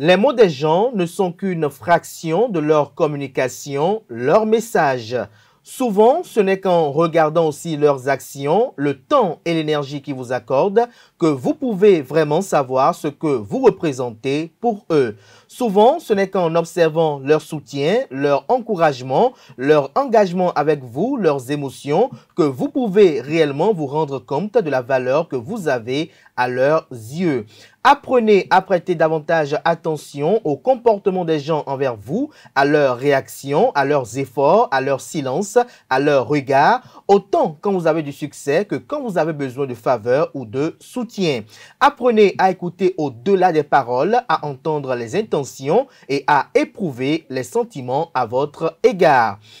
Les mots des gens ne sont qu'une fraction de leur communication, leur message. Souvent, ce n'est qu'en regardant aussi leurs actions, le temps et l'énergie qu'ils vous accordent, que vous pouvez vraiment savoir ce que vous représentez pour eux. Souvent, ce n'est qu'en observant leur soutien, leur encouragement, leur engagement avec vous, leurs émotions, que vous pouvez réellement vous rendre compte de la valeur que vous avez à leurs yeux. Apprenez à prêter davantage attention au comportement des gens envers vous, à leurs réactions, à leurs efforts, à leur silence, à leur regard, autant quand vous avez du succès que quand vous avez besoin de faveur ou de soutien. Apprenez à écouter au-delà des paroles, à entendre les intentions et à éprouver les sentiments à votre égard.